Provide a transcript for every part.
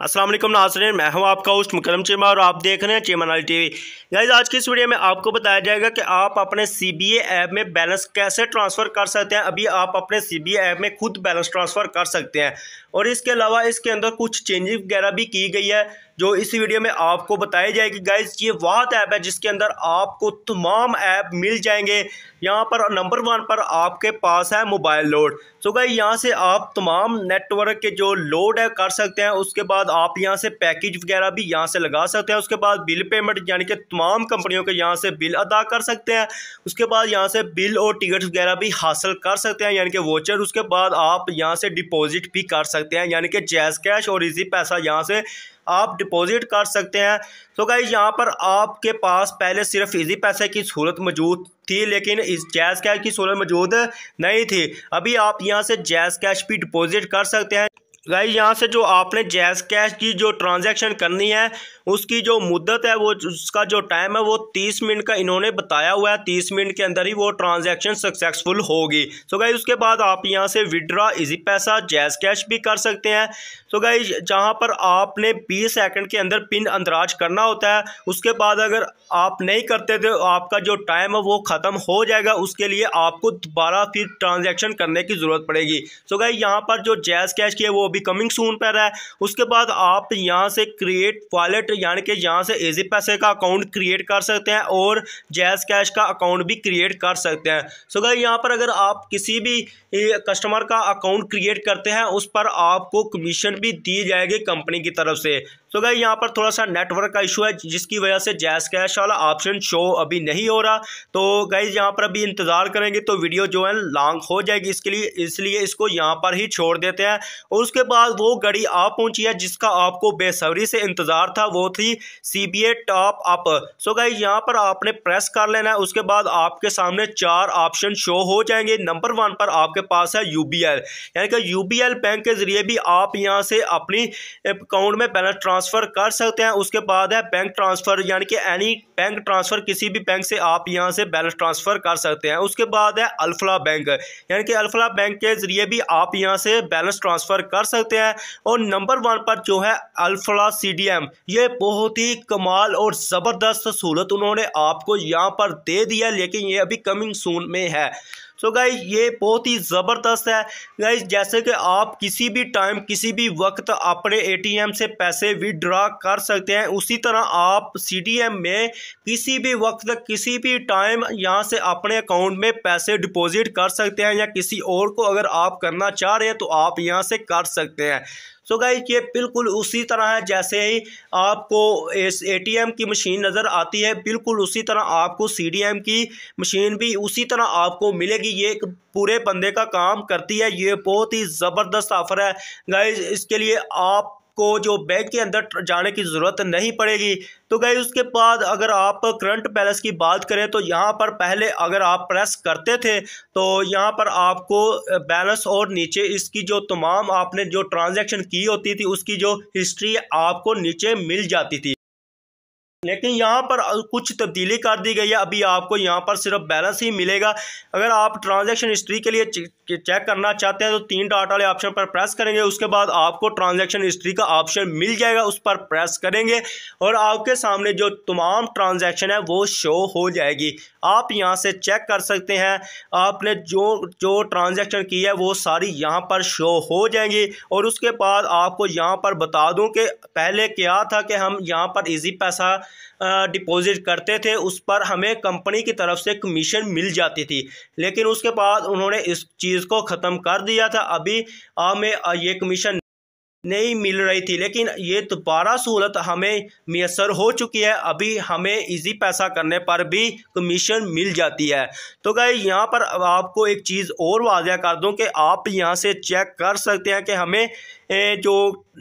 असलम नासरीन मैं हूं आपका होस्ट मुकरम चेमा और आप देख रहे हैं चेमन नाली टीवी गाइज आज की इस वीडियो में आपको बताया जाएगा कि आप अपने सी बी ऐप में बैलेंस कैसे ट्रांसफ़र कर सकते हैं अभी आप अपने सी बी ऐप में खुद बैलेंस ट्रांसफ़र कर सकते हैं और इसके अलावा इसके अंदर कुछ चेंजिंग वगैरह भी की गई है जो इस वीडियो में आपको बताई जाएगी गाइज ये वह ऐप है जिसके अंदर आपको तमाम ऐप मिल जाएंगे यहाँ पर नंबर वन पर आपके पास है मोबाइल लोड सो गाइज यहाँ से आप तमाम नेटवर्क के जो लोड है कर सकते हैं उसके बाद आप यहाँ से पैकेज वगैरह भी यहाँ से लगा सकते हैं उसके बाद बिल पेमेंट यानी कि तमाम कंपनियों के यहाँ से बिल अदा कर सकते हैं उसके बाद यहाँ से बिल और टिकट वगैरह भी हासिल कर सकते हैं यानी कि वोचर उसके बाद आप यहाँ से डिपोज़िट भी कर सकते सकते हैं यानी कि जैस कैश और इजी पैसा यहाँ से आप डिपॉजिट कर सकते हैं तो गाइज यहाँ पर आपके पास पहले सिर्फ इजी पैसे की सूरत मौजूद थी लेकिन इस जैस कैश की सूरत मौजूद नहीं थी अभी आप यहाँ से जैस कैश भी डिपॉजिट कर सकते हैं गाइज यहाँ से जो आपने जैस कैश की जो ट्रांजैक्शन करनी है उसकी जो मुद्दत है वो उसका जो टाइम है वो तीस मिनट का इन्होंने बताया हुआ है तीस मिनट के अंदर ही वो ट्रांजैक्शन सक्सेसफुल होगी सो गाइज उसके बाद आप यहाँ से विड्रा इजी पैसा जैस कैश भी कर सकते हैं सो गाइज जहाँ पर आपने बीस सेकंड के अंदर पिन अंदराज करना होता है उसके बाद अगर आप नहीं करते तो आपका जो टाइम है वो ख़त्म हो जाएगा उसके लिए आपको दोबारा फिर ट्रांजेक्शन करने की ज़रूरत पड़ेगी सो गाइज यहाँ पर जो जैस कैश की है वो भी कमिंग सून पर है उसके बाद आप यहाँ से क्रिएट वॉलेट यानी कि यहाँ से एजी पैसे का अकाउंट क्रिएट कर सकते हैं और जैस कैश का अकाउंट भी क्रिएट कर सकते हैं सो so, यहाँ पर अगर आप किसी भी कस्टमर का अकाउंट क्रिएट करते हैं उस पर आपको कमीशन भी दी जाएगी कंपनी की तरफ से तो गई यहाँ पर थोड़ा सा नेटवर्क का इशू है जिसकी वजह से जैस कैश वाला ऑप्शन शो अभी नहीं हो रहा तो गई यहाँ पर अभी इंतज़ार करेंगे तो वीडियो जो है लॉन्ग हो जाएगी इसके लिए इसलिए इसको यहाँ पर ही छोड़ देते हैं और उसके बाद वो घड़ी आ पहुँची है जिसका आपको बेसब्री से इंतज़ार था वो थी C B A top up सो गई यहाँ पर आपने प्रेस कर लेना है उसके बाद आपके सामने चार ऑप्शन शो हो जाएंगे नंबर वन पर आपके पास है यू बी एल यानी कि यू बी एल बैंक के ज़रिए भी आप यहाँ से अपनी अकाउंट में बैलेंस ट्रांसफर ट्रांसफ़र कर सकते हैं उसके बाद है बैंक ट्रांसफ़र यानी कि एनी बैंक ट्रांसफ़र किसी भी बैंक से आप यहाँ से बैलेंस ट्रांसफ़र कर सकते हैं उसके बाद है अल्फला बैंक यानी कि अल्फला बैंक के ज़रिए भी आप यहाँ से बैलेंस ट्रांसफ़र कर सकते हैं और नंबर वन पर जो है अल्फला सी ये बहुत ही कमाल और ज़बरदस्त सहूलत उन्होंने आपको यहाँ पर दे दिया लेकिन ये अभी कमिंग सून में है सो so गाइज ये बहुत ही ज़बरदस्त है गाइज जैसे कि आप किसी भी टाइम किसी भी वक्त अपने एटीएम से पैसे विड्रा कर सकते हैं उसी तरह आप सीटीएम में किसी भी वक्त किसी भी टाइम यहाँ से अपने अकाउंट में पैसे डिपॉजिट कर सकते हैं या किसी और को अगर आप करना चाह रहे हैं तो आप यहाँ से कर सकते हैं सो गाइज ये बिल्कुल उसी तरह है जैसे ही आपको एटीएम की मशीन नज़र आती है बिल्कुल उसी तरह आपको सीडीएम की मशीन भी उसी तरह आपको मिलेगी ये एक पूरे बंदे का काम करती है ये बहुत ही ज़बरदस्त ऑफ़र है गाइज इसके लिए आप आपको जो बैंक के अंदर जाने की ज़रूरत नहीं पड़ेगी तो गई उसके बाद अगर आप करंट पैलेस की बात करें तो यहाँ पर पहले अगर आप प्रेस करते थे तो यहाँ पर आपको बैलेंस और नीचे इसकी जो तमाम आपने जो ट्रांजैक्शन की होती थी उसकी जो हिस्ट्री आपको नीचे मिल जाती थी लेकिन यहाँ पर कुछ तब्दीली कर दी गई है अभी आपको यहाँ पर सिर्फ बैलेंस ही मिलेगा अगर आप ट्रांजैक्शन हिस्ट्री के लिए चेक करना चाहते हैं तो तीन डॉट वाले ऑप्शन पर प्रेस करेंगे उसके बाद आपको ट्रांजैक्शन हिस्ट्री का ऑप्शन मिल जाएगा उस पर प्रेस करेंगे और आपके सामने जो तमाम ट्रांजेक्शन है वो शो हो जाएगी आप यहाँ से चेक कर सकते हैं आपने जो जो ट्रांजेक्शन की है वो सारी यहाँ पर शो हो जाएंगी और उसके बाद आपको यहाँ पर बता दूँ कि पहले क्या था कि हम यहाँ पर ईजी पैसा डिपॉजिट करते थे उस पर हमें कंपनी की तरफ से कमीशन मिल जाती थी लेकिन उसके बाद उन्होंने इस चीज़ को ख़त्म कर दिया था अभी हमें ये कमीशन नहीं मिल रही थी लेकिन ये दोबारा सहूलत हमें मैसर हो चुकी है अभी हमें इजी पैसा करने पर भी कमीशन मिल जाती है तो क्या यहाँ पर अब आपको एक चीज़ और वाजिया कर दूँ कि आप यहाँ से चेक कर सकते हैं कि हमें जो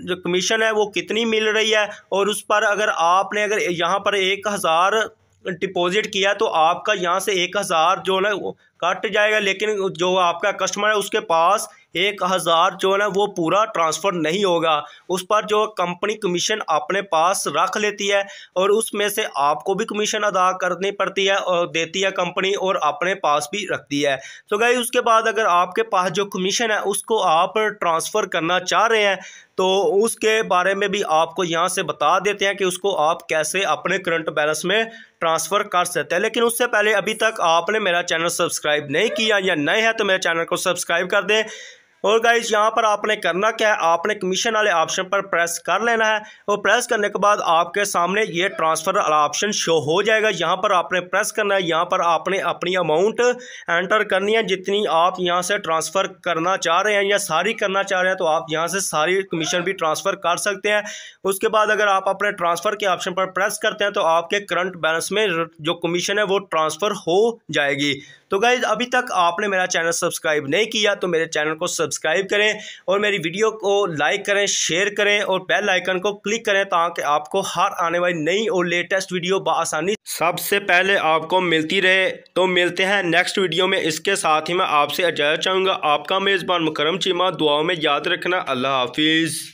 जो कमीशन है वो कितनी मिल रही है और उस पर अगर आपने अगर यहाँ पर एक हज़ार डिपॉजिट किया तो आपका यहाँ से एक हज़ार जो है कट जाएगा लेकिन जो आपका कस्टमर है उसके पास एक हज़ार जो है ना वो पूरा ट्रांसफ़र नहीं होगा उस पर जो कंपनी कमीशन अपने पास रख लेती है और उसमें से आपको भी कमीशन अदा करनी पड़ती है और देती है कंपनी और अपने पास भी रखती है तो गई उसके बाद अगर आपके पास जो कमीशन है उसको आप ट्रांसफ़र करना चाह रहे हैं तो उसके बारे में भी आपको यहाँ से बता देते हैं कि उसको आप कैसे अपने करंट बैलेंस में ट्रांसफ़र कर सकते हैं लेकिन उससे पहले अभी तक आपने मेरा चैनल सब्सक्राइब नहीं किया या नए हैं तो मेरे चैनल को सब्सक्राइब कर दें और गाइज यहाँ पर आपने करना क्या है आपने कमीशन वाले ऑप्शन पर प्रेस कर लेना है और प्रेस करने के बाद आपके सामने ये ट्रांसफ़र ऑप्शन शो हो जाएगा यहाँ पर आपने प्रेस करना है यहाँ पर आपने अपनी अमाउंट एंटर करनी है जितनी आप यहाँ से ट्रांसफ़र करना चाह रहे हैं या सारी करना चाह रहे हैं तो आप यहाँ से सारी कमीशन भी ट्रांसफ़र कर सकते हैं उसके बाद अगर आप अपने ट्रांसफ़र के ऑप्शन पर प्रेस करते हैं तो आपके करंट बैलेंस में जो कमीशन है वो ट्रांसफ़र हो जाएगी तो गाइज अभी तक आपने मेरा चैनल सब्सक्राइब नहीं किया तो मेरे चैनल को सब्सक्राइब करें और मेरी वीडियो को लाइक करें शेयर करें और बेल आइकन को क्लिक करें ताकि आपको हर आने वाली नई और लेटेस्ट वीडियो बसानी सबसे पहले आपको मिलती रहे तो मिलते हैं नेक्स्ट वीडियो में इसके साथ ही मैं आपसे अजाज़ चाहूँगा आपका मेज़बान मुकरम चीमा दुआओं में याद रखना अल्लाह हाफिज़